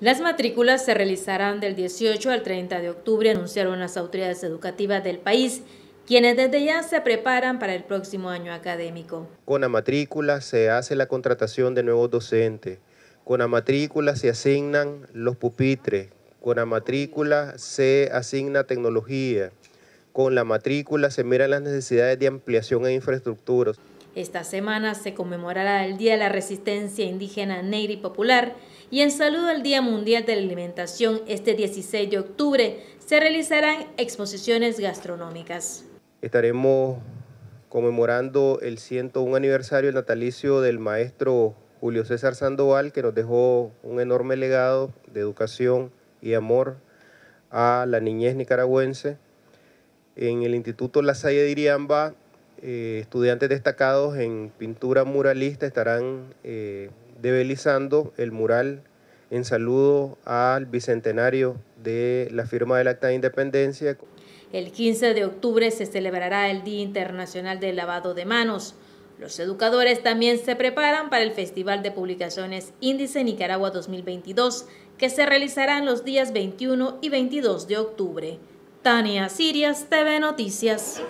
Las matrículas se realizarán del 18 al 30 de octubre, anunciaron las autoridades educativas del país, quienes desde ya se preparan para el próximo año académico. Con la matrícula se hace la contratación de nuevos docentes, con la matrícula se asignan los pupitres, con la matrícula se asigna tecnología, con la matrícula se miran las necesidades de ampliación e infraestructuras. Esta semana se conmemorará el Día de la Resistencia Indígena Negra y Popular y en saludo al Día Mundial de la Alimentación este 16 de octubre se realizarán exposiciones gastronómicas. Estaremos conmemorando el 101 aniversario del natalicio del maestro Julio César Sandoval que nos dejó un enorme legado de educación y amor a la niñez nicaragüense. En el Instituto La Salle de Iriamba eh, estudiantes destacados en pintura muralista estarán eh, debilizando el mural en saludo al bicentenario de la firma del Acta de Independencia. El 15 de octubre se celebrará el Día Internacional del Lavado de Manos. Los educadores también se preparan para el Festival de Publicaciones Índice Nicaragua 2022, que se realizará en los días 21 y 22 de octubre. Tania Sirias, TV Noticias.